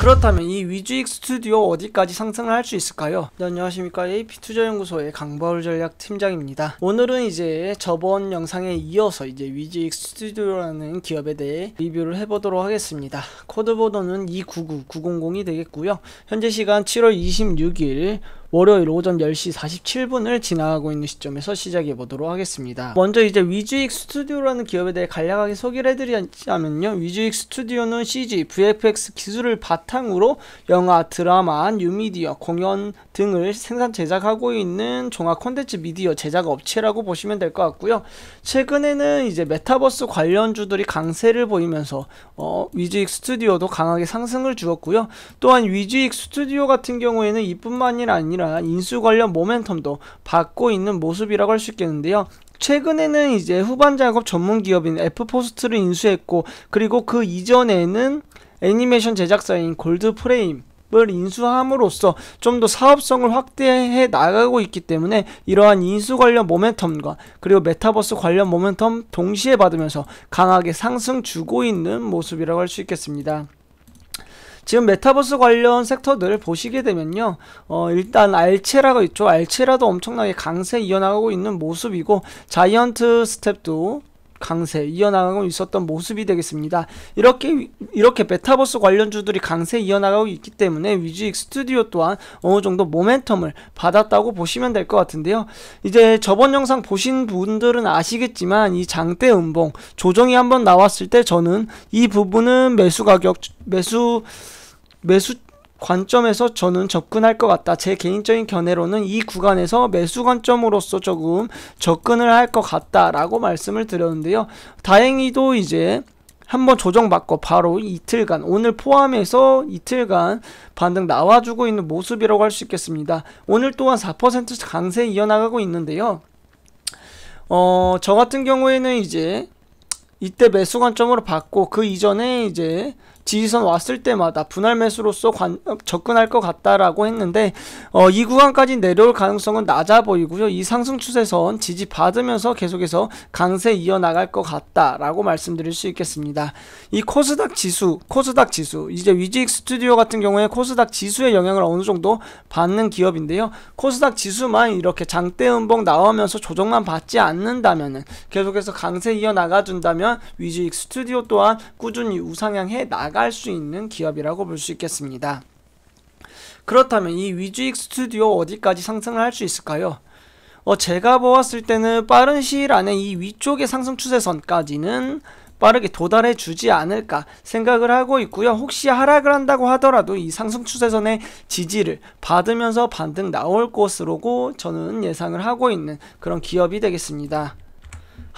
그렇다면 이 위주익 스튜디오 어디까지 상승을 할 수 있을까요? 네, 안녕하십니까 AP투자연구소의 강바울 전략팀장입니다. 오늘은 이제 저번 영상에 이어서 이제 위주익 스튜디오라는 기업에 대해 리뷰를 해보도록 하겠습니다. 코드번호는 299900이 되겠고요. 현재 시간 7월 26일 월요일 오전 10시 47분을 지나가고 있는 시점에서 시작해 보도록 하겠습니다. 먼저 이제 위즈익 스튜디오라는 기업에 대해 간략하게 소개를 해드리자면요. 위즈익 스튜디오는 CG, VFX 기술을 바탕으로 영화, 드라마, 뉴미디어, 공연 등을 생산 제작하고 있는 종합 콘텐츠 미디어 제작 업체라고 보시면 될 것 같고요. 최근에는 이제 메타버스 관련주들이 강세를 보이면서 어, 위즈익 스튜디오도 강하게 상승을 주었고요. 또한 위즈익 스튜디오 같은 경우에는 이뿐만이 아니라 동일한 인수 관련 모멘텀도 받고 있는 모습이라고 할 수 있겠는데요. 최근에는 이제 후반 작업 전문 기업인 F포스트를 인수했고 그리고 그 이전에는 애니메이션 제작사인 골드프레임 을 인수함으로써 좀 더 사업성을 확대해 나가고 있기 때문에 이러한 인수 관련 모멘텀과 그리고 메타버스 관련 모멘텀 동시에 받으면서 강하게 상승 주고 있는 모습이라고 할 수 있겠습니다. 지금 메타버스 관련 섹터들을 보시게 되면요. 어, 일단 알체라가 있죠. 알체라도 엄청나게 강세 이어나가고 있는 모습이고 자이언트 스텝도 강세 이어나가고 있었던 모습이 되겠습니다. 이렇게 이렇게 메타버스 관련주들이 강세 이어나가고 있기 때문에 위즈익 스튜디오 또한 어느 정도 모멘텀을 받았다고 보시면 될 것 같은데요. 이제 저번 영상 보신 분들은 아시겠지만 이 장대 음봉 조정이 한번 나왔을 때 저는 이 부분은 매수 가격 매수 매수 관점에서 저는 접근할 것 같다. 제 개인적인 견해로는 이 구간에서 매수 관점으로서 조금 접근을 할 것 같다라고 말씀을 드렸는데요. 다행히도 이제 한번 조정받고 바로 이틀간 오늘 포함해서 이틀간 반등 나와주고 있는 모습이라고 할 수 있겠습니다. 오늘 또한 4% 강세 이어나가고 있는데요. 어, 저 같은 경우에는 이제 이때 매수 관점으로 받고 그 이전에 이제 지지선 왔을 때마다 분할 매수로서 관, 어, 접근할 것 같다라고 했는데 어, 이 구간까지 내려올 가능성은 낮아 보이고요. 이 상승 추세선 지지 받으면서 계속해서 강세 이어나갈 것 같다라고 말씀드릴 수 있겠습니다. 이 코스닥 지수, 코스닥 지수 이제 위직 스튜디오 같은 경우에 코스닥 지수의 영향을 어느 정도 받는 기업인데요. 코스닥 지수만 이렇게 장대 음봉 나오면서 조정만 받지 않는다면은 계속해서 강세 이어나가준다면 위직 스튜디오 또한 꾸준히 우상향해 나가 깔수 있는 기업이라고 볼 수 있겠습니다. 그렇다면 이 위주익 스튜디오 어디까지 상승을 할 수 있을까요? 어, 제가 보았을 때는 빠른 시일 안에 이 위쪽의 상승 추세선까지는 빠르게 도달해 주지 않을까 생각을 하고 있고요. 혹시 하락을 한다고 하더라도 이 상승 추세선의 지지를 받으면서 반등 나올 것으로고 저는 예상을 하고 있는 그런 기업이 되겠습니다.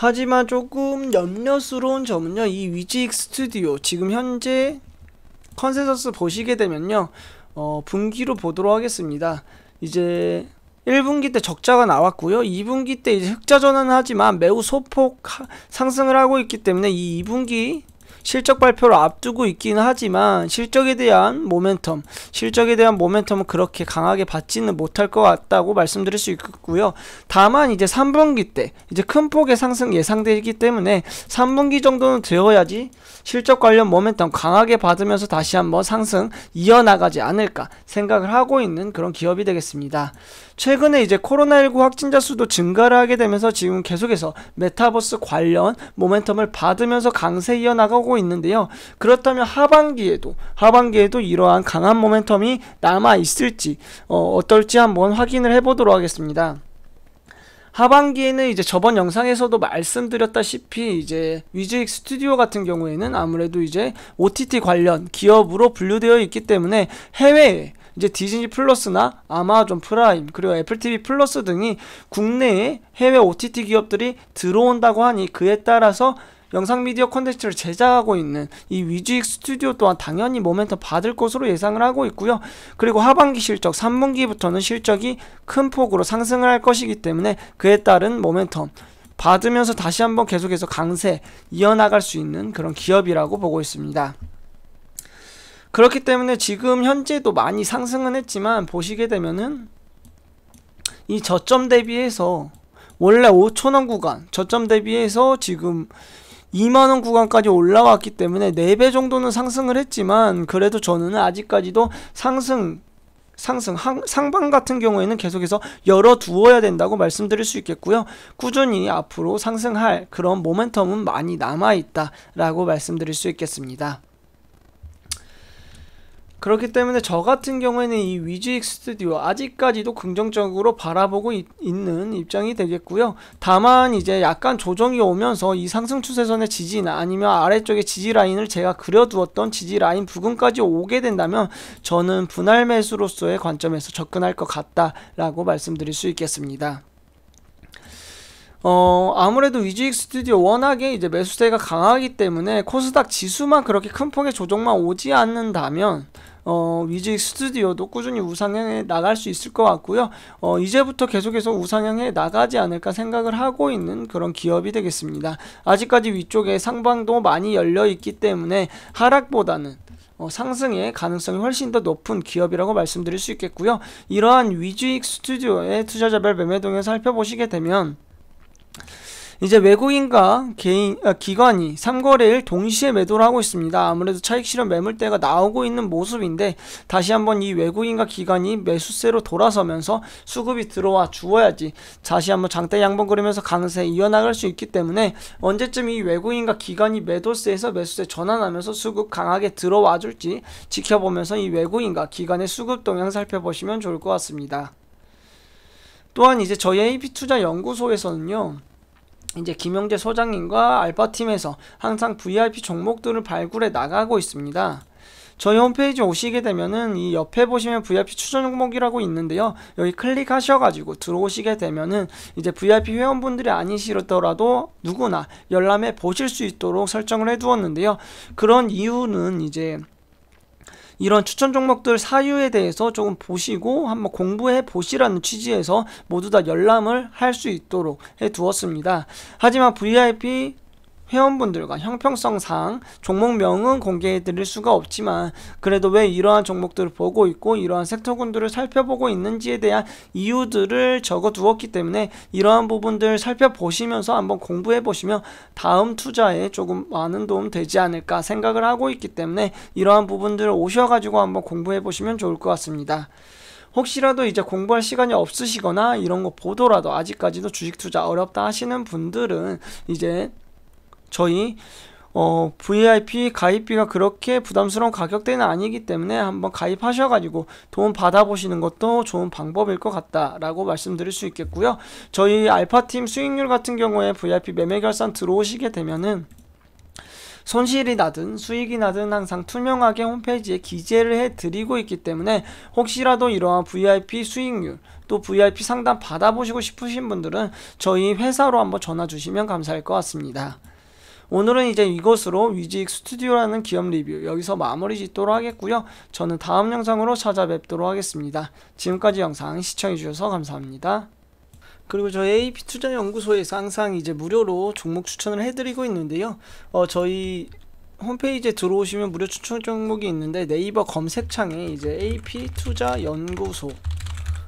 하지만 조금 염려스러운 점은요. 이 위직 스튜디오 지금 현재 컨센서스 보시게 되면요. 어, 분기로 보도록 하겠습니다. 이제 1분기 때 적자가 나왔고요. 2분기 때 이제 흑자 전환하지만 매우 소폭 상승을 하고 있기 때문에 이 2분기 실적 발표를 앞두고 있기는 하지만 실적에 대한 모멘텀, 실적에 대한 모멘텀은 그렇게 강하게 받지는 못할 것 같다고 말씀드릴 수 있고요. 겠 다만 이제 3분기 때 이제 큰 폭의 상승 예상되기 때문에 3분기 정도는 되어야지 실적 관련 모멘텀 강하게 받으면서 다시 한번 상승 이어나가지 않을까 생각을 하고 있는 그런 기업이 되겠습니다. 최근에 이제 코로나19 확진자 수도 증가를 하게 되면서 지금 계속해서 메타버스 관련 모멘텀을 받으면서 강세 이어나가고 있는데요. 그렇다면 하반기에도 하반기에도 이러한 강한 모멘텀이 남아 있을지 어, 어떨지 한번 확인을 해보도록 하겠습니다. 하반기에는 이제 저번 영상에서도 말씀드렸다시피 이제 위즈익 스튜디오 같은 경우에는 아무래도 이제 OTT 관련 기업으로 분류되어 있기 때문에 해외에 이제 디즈니 플러스나 아마존 프라임 그리고 애플 TV 플러스 등이 국내에 해외 OTT 기업들이 들어온다고 하니 그에 따라서 영상 미디어 콘텐츠를 제작하고 있는 이 위주익 스튜디오 또한 당연히 모멘텀 받을 것으로 예상을 하고 있고요. 그리고 하반기 실적 3분기부터는 실적이 큰 폭으로 상승을 할 것이기 때문에 그에 따른 모멘텀 받으면서 다시 한번 계속해서 강세 이어나갈 수 있는 그런 기업이라고 보고 있습니다. 그렇기 때문에 지금 현재도 많이 상승은 했지만 보시게 되면은 이 저점 대비해서 원래 5천원 구간 저점 대비해서 지금 2만원 구간까지 올라왔기 때문에 4배 정도는 상승을 했지만 그래도 저는 아직까지도 상승 상승 항, 상방 같은 경우에는 계속해서 열어두어야 된다고 말씀드릴 수 있겠고요. 꾸준히 앞으로 상승할 그런 모멘텀은 많이 남아있다라고 말씀드릴 수 있겠습니다. 그렇기 때문에 저 같은 경우에는 이 위즈익 스튜디오 아직까지도 긍정적으로 바라보고 있, 는 입장이 되겠고요. 다만 이제 약간 조정이 오면서 이 상승 추세선의 지지나 아니면 아래쪽의 지지 라인을 제가 그려두었던 지지 라인 부근까지 오게 된다면 저는 분할 매수로서의 관점에서 접근할 것 같다라고 말씀드릴 수 있겠습니다. 어, 아무래도 위즈익 스튜디오 워낙에 이제 매수세가 강하기 때문에 코스닥 지수만 그렇게 큰 폭의 조정만 오지 않는다면 어, 위즈익 스튜디오도 꾸준히 우상향에 나갈 수 있을 것 같고요. 어, 이제부터 계속해서 우상향에 나가지 않을까 생각을 하고 있는 그런 기업이 되겠습니다. 아직까지 위쪽에 상방도 많이 열려 있기 때문에 하락보다는 어, 상승의 가능성이 훨씬 더 높은 기업이라고 말씀드릴 수 있겠고요. 이러한 위즈익 스튜디오의 투자자별 매매 동향 살펴보시게 되면 이제 외국인과 개인 아, 기관이 3거래일 동시에 매도를 하고 있습니다. 아무래도 차익 실현 매물대가 나오고 있는 모습인데 다시 한번 이 외국인과 기관이 매수세로 돌아서면서 수급이 들어와 주어야지 다시 한번 장대 양봉 그리면서 강세 이어나갈 수 있기 때문에 언제쯤 이 외국인과 기관이 매도세에서 매수세 전환하면서 수급 강하게 들어와 줄지 지켜보면서 이 외국인과 기관의 수급 동향 살펴보시면 좋을 것 같습니다. 또한 이제 저희 AP투자연구소에서는요. 이제 김영재 소장님과 알파팀에서 항상 VIP 종목들을 발굴해 나가고 있습니다. 저희 홈페이지 오시게 되면은 이 옆에 보시면 VIP 추천 종목이라고 있는데요. 여기 클릭하셔가지고 들어오시게 되면은 이제 VIP 회원분들이 아니시더라도 누구나 열람해 보실 수 있도록 설정을 해두었는데요. 그런 이유는 이제 이런 추천 종목들 사유에 대해서 조금 보시고 한번 공부해 보시라는 취지에서 모두 다 열람을 할 수 있도록 해 두었습니다. 하지만 VIP 회원분들과 형평성상 종목명은 공개해 드릴 수가 없지만 그래도 왜 이러한 종목들을 보고 있고 이러한 섹터군들을 살펴보고 있는지에 대한 이유들을 적어 두었기 때문에 이러한 부분들 살펴보시면서 한번 공부해 보시면 다음 투자에 조금 많은 도움 되지 않을까 생각을 하고 있기 때문에 이러한 부분들을 오셔가지고 한번 공부해 보시면 좋을 것 같습니다. 혹시라도 이제 공부할 시간이 없으시거나 이런 거 보더라도 아직까지도 주식 투자 어렵다 하시는 분들은 이제 저희 어, VIP 가입비가 그렇게 부담스러운 가격대는 아니기 때문에 한번 가입하셔가지고 도움 받아보시는 것도 좋은 방법일 것 같다라고 말씀드릴 수 있겠고요. 저희 알파팀 수익률 같은 경우에 VIP 매매 결산 들어오시게 되면은 손실이 나든 수익이 나든 항상 투명하게 홈페이지에 기재를 해드리고 있기 때문에 혹시라도 이러한 VIP 수익률 또 VIP 상담 받아보시고 싶으신 분들은 저희 회사로 한번 전화 주시면 감사할 것 같습니다. 오늘은 이제 이것으로 위직 스튜디오라는 기업 리뷰 여기서 마무리 짓도록 하겠고요. 저는 다음 영상으로 찾아뵙도록 하겠습니다. 지금까지 영상 시청해주셔서 감사합니다. 그리고 저희 AP투자연구소에서 항상 이제 무료로 종목 추천을 해드리고 있는데요. 어, 저희 홈페이지에 들어오시면 무료 추천 종목이 있는데 네이버 검색창에 이제 AP투자연구소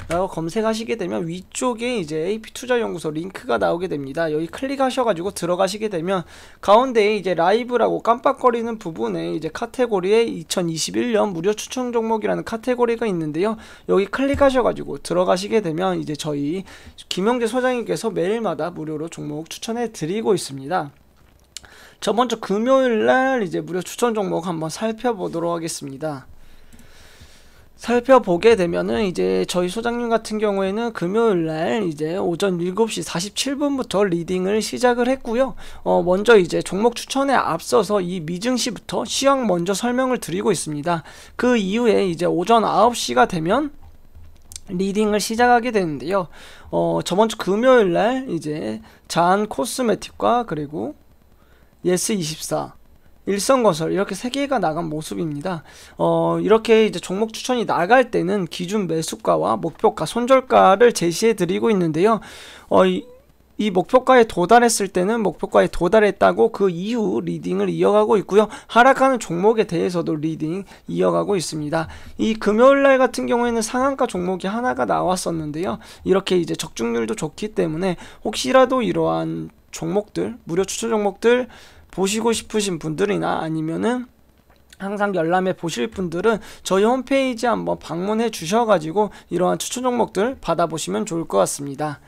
라고 검색하시게 되면 위쪽에 이제 AP투자연구소 링크가 나오게 됩니다. 여기 클릭하셔가지고 들어가시게 되면 가운데에 이제 라이브라고 깜빡거리는 부분에 이제 카테고리에 2021년 무료 추천 종목이라는 카테고리가 있는데요. 여기 클릭하셔가지고 들어가시게 되면 이제 저희 김영재 소장님께서 매일마다 무료로 종목 추천해 드리고 있습니다. 저번 주 금요일 날 이제 무료 추천 종목 한번 살펴보도록 하겠습니다. 살펴보게 되면은 이제 저희 소장님 같은 경우에는 금요일 날 이제 오전 7시 47분부터 리딩을 시작을 했고요. 어 먼저 이제 종목 추천에 앞서서 이 미증시부터 시황 먼저 설명을 드리고 있습니다. 그 이후에 이제 오전 9시가 되면 리딩을 시작하게 되는데요. 어 저번 주 금요일 날 이제 잔 코스메틱과 그리고 예스24 일성거설 이렇게 세 개가 나간 모습입니다. 어, 이렇게 이제 종목 추천이 나갈 때는 기준 매수가와 목표가, 손절가를 제시해 드리고 있는데요. 어, 이, 이 목표가에 도달했을 때는 목표가에 도달했다고 그 이후 리딩을 이어가고 있고요. 하락하는 종목에 대해서도 리딩 이어가고 있습니다. 이 금요일 날 같은 경우에는 상한가 종목이 하나가 나왔었는데요. 이렇게 이제 적중률도 좋기 때문에 혹시라도 이러한 종목들, 무료 추천 종목들 보시고 싶으신 분들이나 아니면은 항상 열람해 보실 분들은 저희 홈페이지 한번 방문해 주셔가지고 이러한 추천 종목들 받아보시면 좋을 것 같습니다.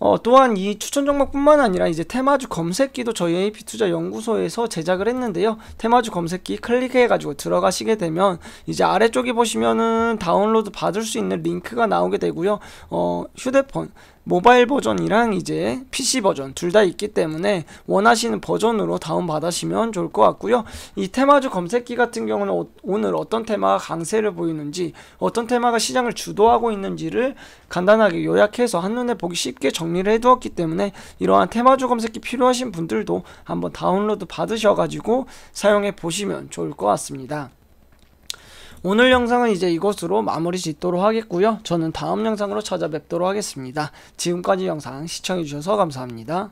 어, 또한 이 추천 종목뿐만 아니라 이제 테마주 검색기도 저희 AP투자연구소에서 제작을 했는데요. 테마주 검색기 클릭해가지고 들어가시게 되면 이제 아래쪽에 보시면은 다운로드 받을 수 있는 링크가 나오게 되고요. 어, 휴대폰 모바일 버전이랑 이제 PC 버전 둘 다 있기 때문에 원하시는 버전으로 다운받으시면 좋을 것 같고요. 이 테마주 검색기 같은 경우는 어, 오, 늘 어떤 테마가 강세를 보이는지 어떤 테마가 시장을 주도하고 있는지를 간단하게 요약해서 한눈에 보기 쉽게 정리를 해두었기 때문에 이러한 테마주 검색기 필요하신 분들도 한번 다운로드 받으셔가지고 사용해 보시면 좋을 것 같습니다. 오늘 영상은 이제 이것으로 마무리 짓도록 하겠고요. 저는 다음 영상으로 찾아뵙도록 하겠습니다. 지금까지 영상 시청해주셔서 감사합니다.